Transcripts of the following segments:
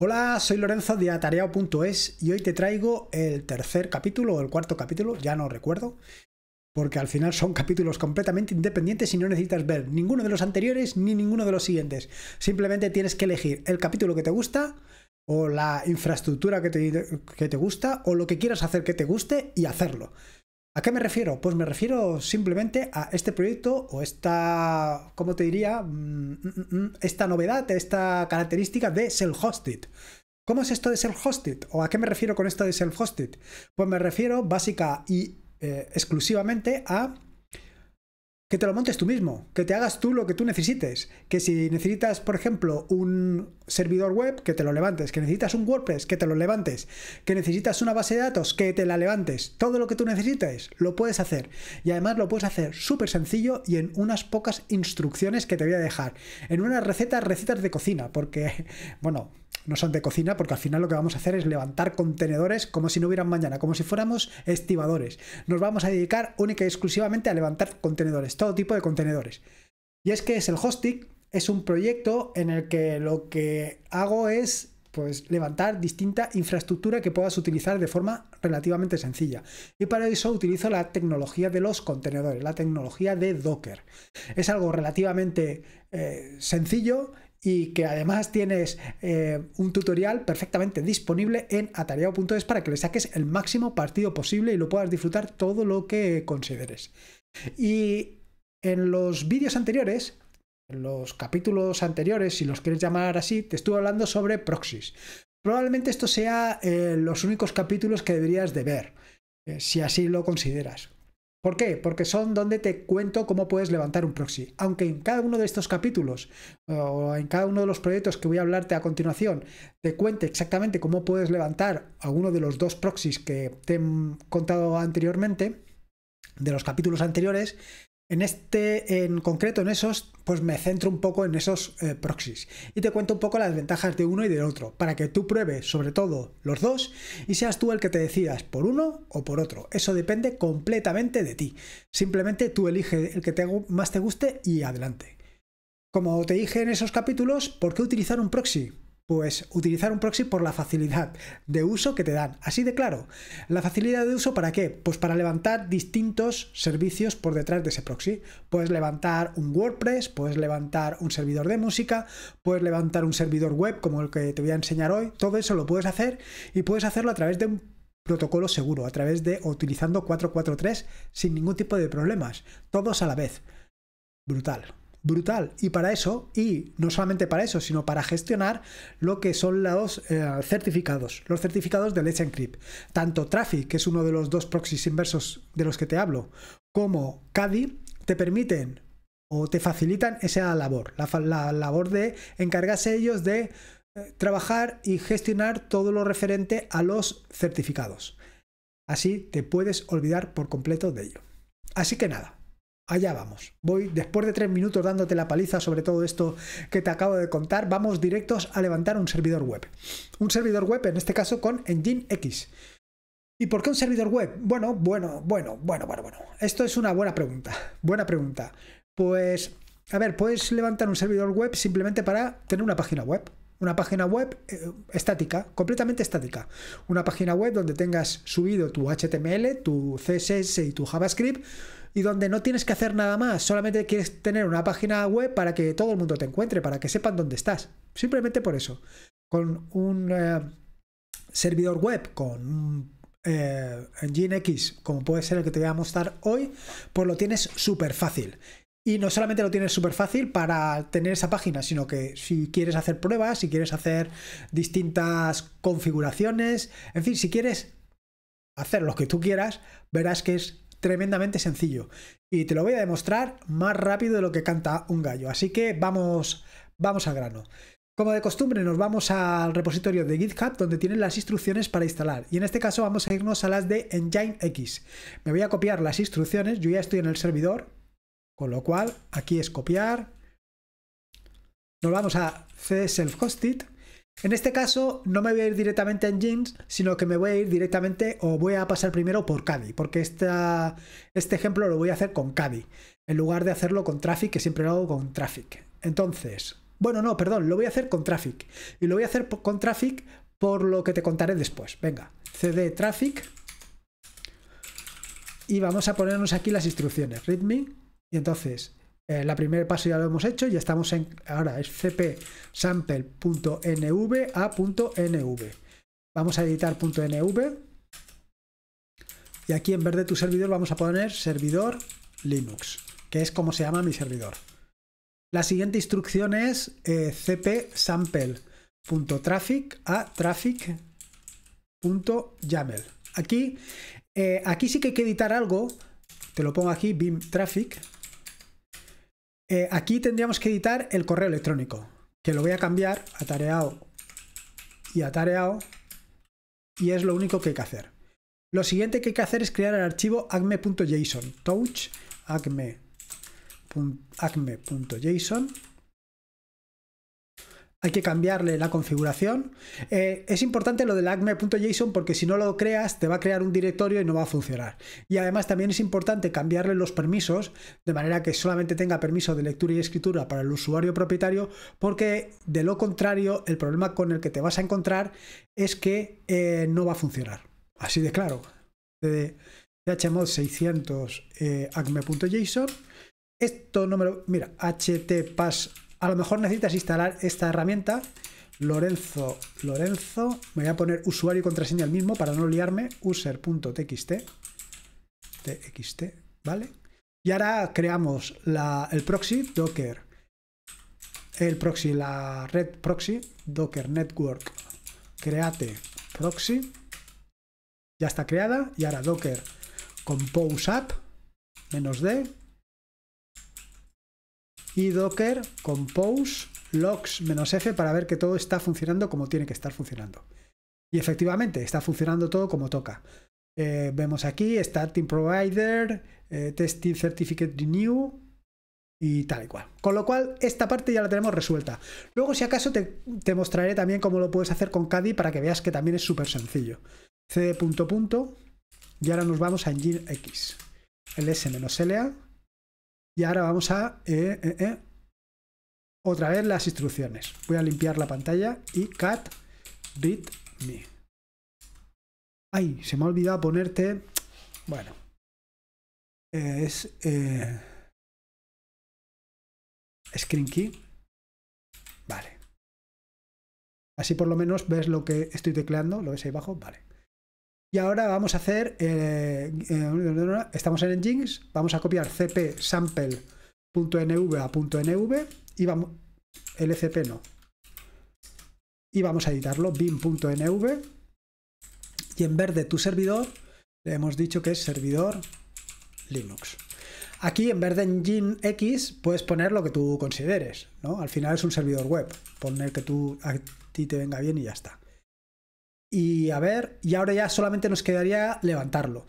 Hola, soy Lorenzo de atareado.es y hoy te traigo el tercer capítulo o el cuarto capítulo, ya no recuerdo, porque al final son capítulos completamente independientes y no necesitas ver ninguno de los anteriores ni ninguno de los siguientes. Simplemente tienes que elegir el capítulo que te gusta o la infraestructura que te, que te gusta o lo que quieras hacer que te guste y hacerlo. ¿A qué me refiero? Pues me refiero simplemente a este proyecto o esta, ¿cómo te diría? Mm, mm, mm, esta novedad, esta característica de self-hosted. ¿Cómo es esto de self-hosted? ¿O a qué me refiero con esto de self-hosted? Pues me refiero básica y eh, exclusivamente a que te lo montes tú mismo, que te hagas tú lo que tú necesites, que si necesitas, por ejemplo, un servidor web, que te lo levantes, que necesitas un WordPress, que te lo levantes, que necesitas una base de datos, que te la levantes, todo lo que tú necesites, lo puedes hacer. Y además lo puedes hacer súper sencillo y en unas pocas instrucciones que te voy a dejar, en unas recetas, recetas de cocina, porque, bueno, no son de cocina, porque al final lo que vamos a hacer es levantar contenedores como si no hubieran mañana, como si fuéramos estibadores. Nos vamos a dedicar única y exclusivamente a levantar contenedores todo tipo de contenedores. Y es que es el hosting, es un proyecto en el que lo que hago es pues levantar distinta infraestructura que puedas utilizar de forma relativamente sencilla. Y para eso utilizo la tecnología de los contenedores, la tecnología de Docker. Es algo relativamente eh, sencillo y que además tienes eh, un tutorial perfectamente disponible en atareado.es para que le saques el máximo partido posible y lo puedas disfrutar todo lo que consideres. Y en los vídeos anteriores, en los capítulos anteriores, si los quieres llamar así, te estuve hablando sobre proxies. Probablemente estos sean eh, los únicos capítulos que deberías de ver, eh, si así lo consideras. ¿Por qué? Porque son donde te cuento cómo puedes levantar un proxy. Aunque en cada uno de estos capítulos o en cada uno de los proyectos que voy a hablarte a continuación te cuente exactamente cómo puedes levantar alguno de los dos proxies que te he contado anteriormente, de los capítulos anteriores, en este, en concreto, en esos, pues me centro un poco en esos eh, proxies y te cuento un poco las ventajas de uno y del otro, para que tú pruebes sobre todo los dos y seas tú el que te decidas por uno o por otro. Eso depende completamente de ti. Simplemente tú eliges el que más te guste y adelante. Como te dije en esos capítulos, ¿por qué utilizar un proxy? Pues utilizar un proxy por la facilidad de uso que te dan. Así de claro. ¿La facilidad de uso para qué? Pues para levantar distintos servicios por detrás de ese proxy. Puedes levantar un WordPress, puedes levantar un servidor de música, puedes levantar un servidor web como el que te voy a enseñar hoy. Todo eso lo puedes hacer y puedes hacerlo a través de un protocolo seguro, a través de utilizando 443 sin ningún tipo de problemas. Todos a la vez. Brutal brutal. Y para eso, y no solamente para eso, sino para gestionar lo que son los eh, certificados, los certificados de Let's Encrypt. Tanto Traffic, que es uno de los dos proxies inversos de los que te hablo, como Cadi, te permiten o te facilitan esa labor, la, labor de encargarse ellos de eh, trabajar y gestionar todo lo referente a los certificados. Así te puedes olvidar por completo de ello. Así que nada, Allá vamos. Voy, después de tres minutos dándote la paliza sobre todo esto que te acabo de contar, vamos directos a levantar un servidor web. Un servidor web, en este caso con engine x ¿Y por qué un servidor web? Bueno, bueno, bueno, bueno, bueno, bueno. Esto es una buena pregunta. Buena pregunta. Pues, a ver, puedes levantar un servidor web simplemente para tener una página web. Una página web eh, estática, completamente estática. Una página web donde tengas subido tu HTML, tu CSS y tu JavaScript y donde no tienes que hacer nada más, solamente quieres tener una página web para que todo el mundo te encuentre, para que sepan dónde estás. Simplemente por eso. Con un eh, servidor web, con un eh, X como puede ser el que te voy a mostrar hoy, pues lo tienes súper fácil. Y no solamente lo tienes súper fácil para tener esa página, sino que si quieres hacer pruebas, si quieres hacer distintas configuraciones, en fin, si quieres hacer lo que tú quieras, verás que es tremendamente sencillo. Y te lo voy a demostrar más rápido de lo que canta un gallo. Así que vamos, vamos al grano. Como de costumbre, nos vamos al repositorio de GitHub donde tienen las instrucciones para instalar. Y en este caso vamos a irnos a las de engine x Me voy a copiar las instrucciones, yo ya estoy en el servidor, con lo cual aquí es copiar. Nos vamos a self-hosted en este caso no me voy a ir directamente en Jeans, sino que me voy a ir directamente o voy a pasar primero por Cadi, porque este ejemplo lo voy a hacer con Cadi, en lugar de hacerlo con traffic, que siempre lo hago con traffic. Entonces, bueno, no, perdón, lo voy a hacer con traffic. Y lo voy a hacer con traffic por lo que te contaré después. Venga, cd traffic. Y vamos a ponernos aquí las instrucciones, readme. Y entonces, eh, la primer paso ya lo hemos hecho, ya estamos en. Ahora es cpsample.nv a.nv. Vamos a editar .nv. Y aquí en vez de tu servidor vamos a poner servidor Linux, que es como se llama mi servidor. La siguiente instrucción es eh, cpsample.traffic a traffic.yaml. Aquí, eh, aquí sí que hay que editar algo. Te lo pongo aquí, bim traffic eh, aquí tendríamos que editar el correo electrónico, que lo voy a cambiar a tareao y a tareao, y es lo único que hay que hacer. Lo siguiente que hay que hacer es crear el archivo acme.json, touch acme.json hay que cambiarle la configuración. Eh, es importante lo del acme.json porque si no lo creas te va a crear un directorio y no va a funcionar. Y además también es importante cambiarle los permisos de manera que solamente tenga permiso de lectura y escritura para el usuario propietario porque de lo contrario el problema con el que te vas a encontrar es que eh, no va a funcionar. Así de claro. 600 eh, acme.json. Esto no Mira, htpass a lo mejor necesitas instalar esta herramienta. Lorenzo, Lorenzo, me voy a poner usuario y contraseña el mismo para no liarme, user.txt, txt, ¿vale? Y ahora creamos el proxy docker, el proxy, la red proxy docker network, create proxy, ya está creada, y ahora docker compose app, menos d, y docker compose logs-f para ver que todo está funcionando como tiene que estar funcionando. Y efectivamente, está funcionando todo como toca. Eh, vemos aquí starting provider, eh, testing certificate renew y tal y cual. Con lo cual, esta parte ya la tenemos resuelta. Luego, si acaso, te, te mostraré también cómo lo puedes hacer con Caddy para que veas que también es súper sencillo. CD punto punto. Y ahora nos vamos a Engine X. LS-LA y ahora vamos a eh, eh, eh, otra vez las instrucciones. Voy a limpiar la pantalla y cat read me. Ay, se me ha olvidado ponerte. Bueno, es screen key. Vale. Así por lo menos ves lo que estoy tecleando, lo ves ahí abajo, vale. Y ahora vamos a hacer, eh, eh, estamos en Nginx, vamos a copiar cp sample.nv a .nv y vamos, lcp no. Y vamos a editarlo, bin.nv y en verde tu servidor le hemos dicho que es servidor Linux. Aquí en verde en X puedes poner lo que tú consideres, ¿no? Al final es un servidor web, poner que tú a ti te venga bien y ya está y a ver, y ahora ya solamente nos quedaría levantarlo.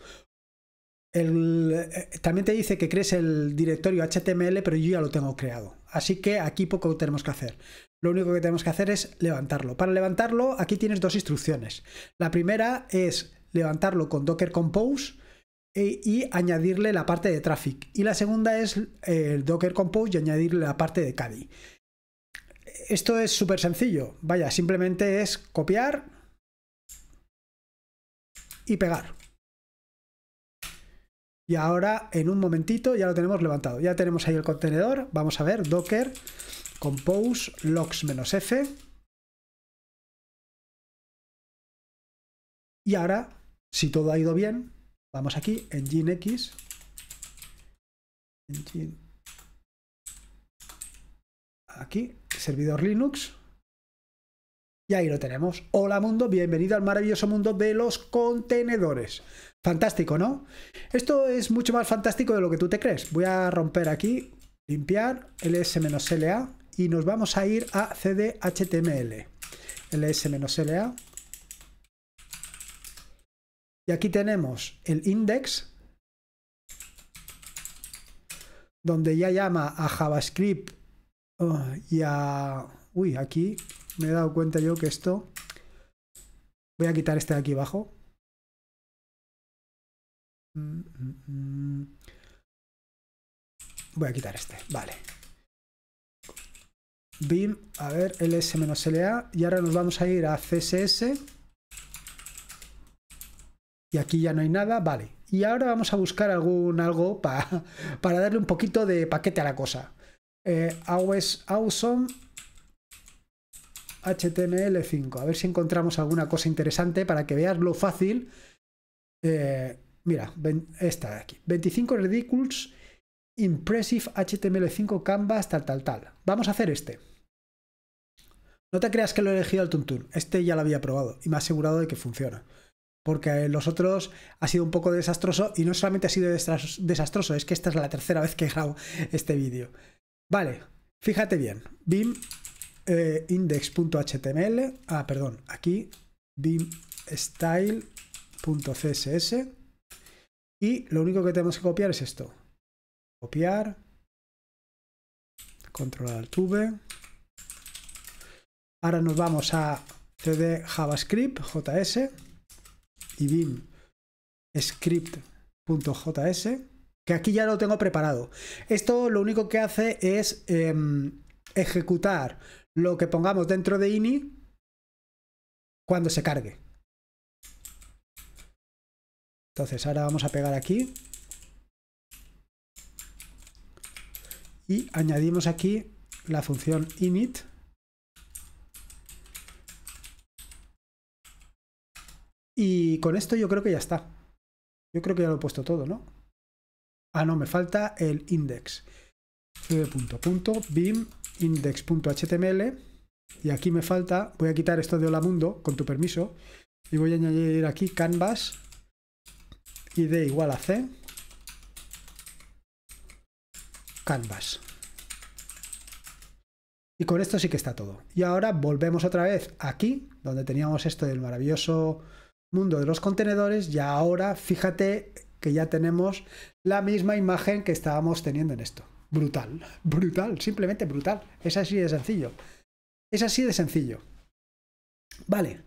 Eh, también te dice que crees el directorio HTML, pero yo ya lo tengo creado. Así que aquí poco tenemos que hacer. Lo único que tenemos que hacer es levantarlo. Para levantarlo, aquí tienes dos instrucciones. La primera es levantarlo con Docker Compose e, y añadirle la parte de traffic. Y la segunda es eh, el Docker Compose y añadirle la parte de Caddy. Esto es súper sencillo. Vaya, simplemente es copiar, y pegar. Y ahora en un momentito ya lo tenemos levantado. Ya tenemos ahí el contenedor. Vamos a ver, docker compose logs-f. Y ahora, si todo ha ido bien, vamos aquí, engine x. Aquí, servidor Linux. Y ahí lo tenemos. Hola mundo, bienvenido al maravilloso mundo de los contenedores. Fantástico, ¿no? Esto es mucho más fantástico de lo que tú te crees. Voy a romper aquí, limpiar, ls-la y nos vamos a ir a cd html. ls-la. Y aquí tenemos el index, donde ya llama a JavaScript uh, y a... Uy, aquí me he dado cuenta yo que esto... Voy a quitar este de aquí abajo. Voy a quitar este, vale. BIM, a ver, ls-la. Y ahora nos vamos a ir a CSS. Y aquí ya no hay nada, vale. Y ahora vamos a buscar algún algo para darle un poquito de paquete a la cosa. Eh, awesome HTML5. A ver si encontramos alguna cosa interesante para que veas lo fácil. Eh, mira, esta de aquí. 25 Ridiculous Impressive HTML5 Canvas, tal, tal, tal. Vamos a hacer este. No te creas que lo he elegido al tuntún. Este ya lo había probado y me ha asegurado de que funciona. Porque los otros ha sido un poco desastroso y no solamente ha sido desastroso, es que esta es la tercera vez que grabo este vídeo. Vale, fíjate bien. BIM eh, index.html, ah, perdón, aquí bimstyle.css style.css y lo único que tenemos que copiar es esto. Copiar, controlar tube Ahora nos vamos a cd javascript.js js y bim script.js que aquí ya lo tengo preparado. Esto lo único que hace es em, ejecutar lo que pongamos dentro de init cuando se cargue. Entonces ahora vamos a pegar aquí y añadimos aquí la función init y con esto yo creo que ya está. Yo creo que ya lo he puesto todo, ¿no? Ah, no, me falta el index punto punto bim index.html y aquí me falta, voy a quitar esto de hola mundo con tu permiso y voy a añadir aquí canvas id igual a c canvas y con esto sí que está todo. Y ahora volvemos otra vez aquí, donde teníamos esto del maravilloso mundo de los contenedores. Y ahora fíjate que ya tenemos la misma imagen que estábamos teniendo en esto brutal, brutal, simplemente brutal. Es así de sencillo. Es así de sencillo. Vale,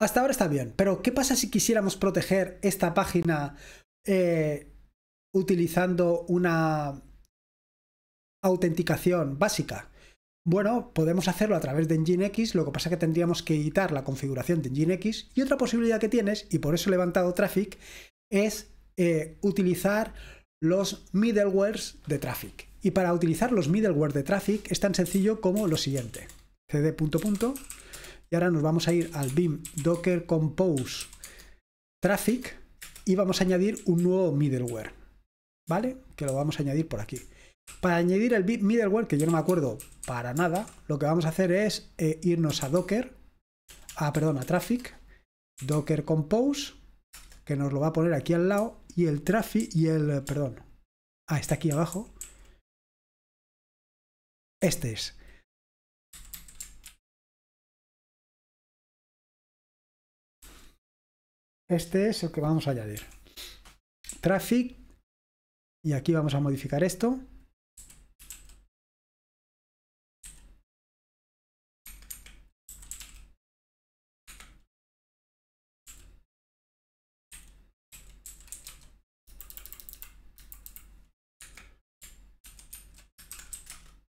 hasta ahora está bien, pero ¿qué pasa si quisiéramos proteger esta página eh, utilizando una autenticación básica? Bueno, podemos hacerlo a través de Nginx, lo que pasa es que tendríamos que editar la configuración de Nginx. Y otra posibilidad que tienes, y por eso he levantado Traffic, es eh, utilizar los middlewares de Traffic. Y para utilizar los middleware de traffic es tan sencillo como lo siguiente. cd punto punto. Y ahora nos vamos a ir al BIM Docker Compose Traffic y vamos a añadir un nuevo middleware. ¿Vale? Que lo vamos a añadir por aquí. Para añadir el BIM middleware, que yo no me acuerdo para nada, lo que vamos a hacer es eh, irnos a Docker, a ah, perdón, a Traffic, Docker Compose, que nos lo va a poner aquí al lado, y el traffic, y el, eh, perdón, ah, está aquí abajo, este es. Este es el que vamos a añadir. Traffic. Y aquí vamos a modificar esto.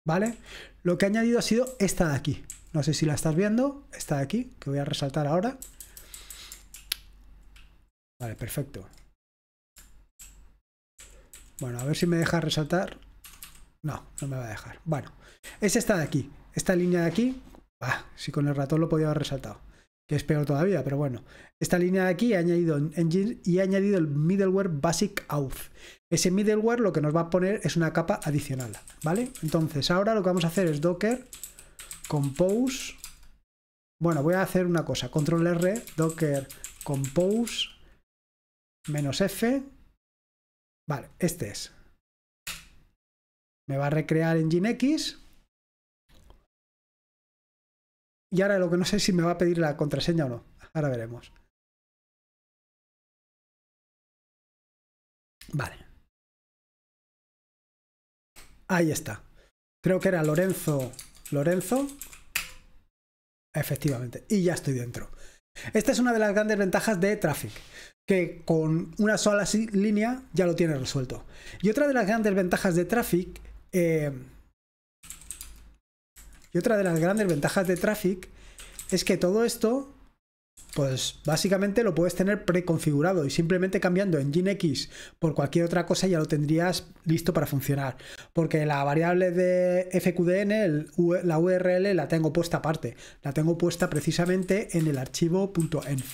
¿vale? Lo que ha añadido ha sido esta de aquí. No sé si la estás viendo, esta de aquí, que voy a resaltar ahora. Vale, perfecto. Bueno, a ver si me deja resaltar. No, no me va a dejar. Bueno, es esta de aquí. Esta línea de aquí, si con el ratón lo podía haber resaltado, que es peor todavía, pero bueno. Esta línea de aquí ha añadido en y he añadido el middleware Basic Auth. Ese middleware lo que nos va a poner es una capa adicional, ¿vale? Entonces ahora lo que vamos a hacer es docker compose. Bueno, voy a hacer una cosa, control R, docker compose menos F. Vale, este es. Me va a recrear en x Y ahora lo que no sé es si me va a pedir la contraseña o no. Ahora veremos. Vale. Ahí está. Creo que era Lorenzo. Lorenzo. Efectivamente. Y ya estoy dentro. Esta es una de las grandes ventajas de Traffic, que con una sola línea ya lo tiene resuelto. Y otra de las grandes ventajas de Traffic... Eh, y otra de las grandes ventajas de Traffic es que todo esto pues básicamente lo puedes tener preconfigurado y simplemente cambiando en ginex por cualquier otra cosa ya lo tendrías listo para funcionar. Porque la variable de FQDN, la URL, la tengo puesta aparte. La tengo puesta precisamente en el archivo .env.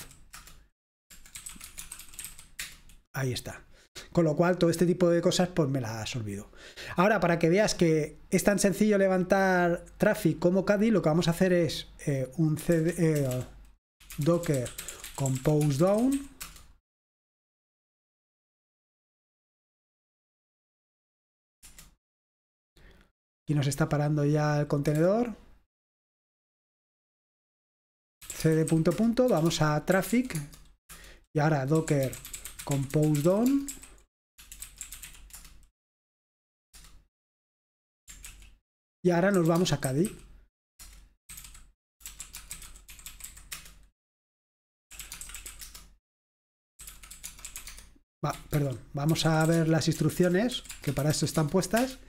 Ahí está. Con lo cual, todo este tipo de cosas, pues me las olvido. Ahora, para que veas que es tan sencillo levantar traffic como Caddy, lo que vamos a hacer es eh, un CD. Eh, docker compose down y nos está parando ya el contenedor. CD punto punto, vamos a traffic y ahora docker compose down. Y ahora nos vamos a Caddy. vamos a ver las instrucciones que para esto están puestas.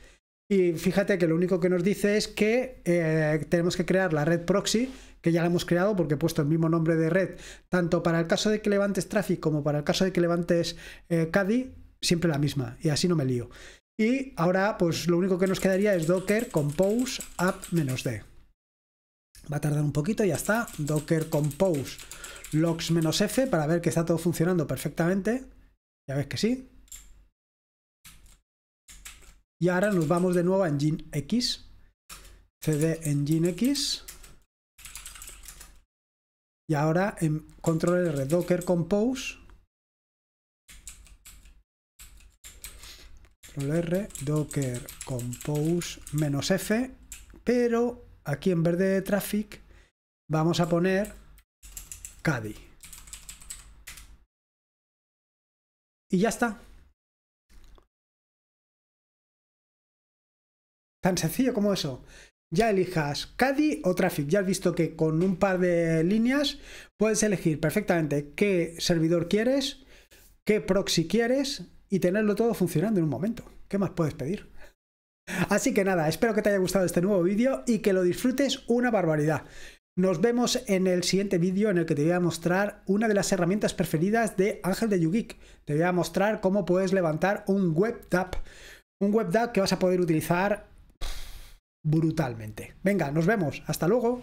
Y fíjate que lo único que nos dice es que eh, tenemos que crear la red proxy, que ya la hemos creado porque he puesto el mismo nombre de red, tanto para el caso de que levantes Traffic como para el caso de que levantes eh, Cadi, siempre la misma, y así no me lío. Y ahora, pues lo único que nos quedaría es Docker Compose app-d. Va a tardar un poquito, ya está. Docker Compose logs-f para ver que está todo funcionando perfectamente. Ya ves que sí. Y ahora nos vamos de nuevo a Engine X. CD Engine X. Y ahora en Control R, Docker Compose. Control R, Docker Compose menos F. Pero aquí en verde de Traffic vamos a poner Caddy. Y ya está. Tan sencillo como eso. Ya elijas Cadi o Traffic. Ya has visto que con un par de líneas puedes elegir perfectamente qué servidor quieres, qué proxy quieres y tenerlo todo funcionando en un momento. ¿Qué más puedes pedir? Así que nada, espero que te haya gustado este nuevo vídeo y que lo disfrutes una barbaridad. Nos vemos en el siguiente vídeo en el que te voy a mostrar una de las herramientas preferidas de Ángel de YouGeek. Te voy a mostrar cómo puedes levantar un web app. Un web que vas a poder utilizar brutalmente. Venga, nos vemos. Hasta luego.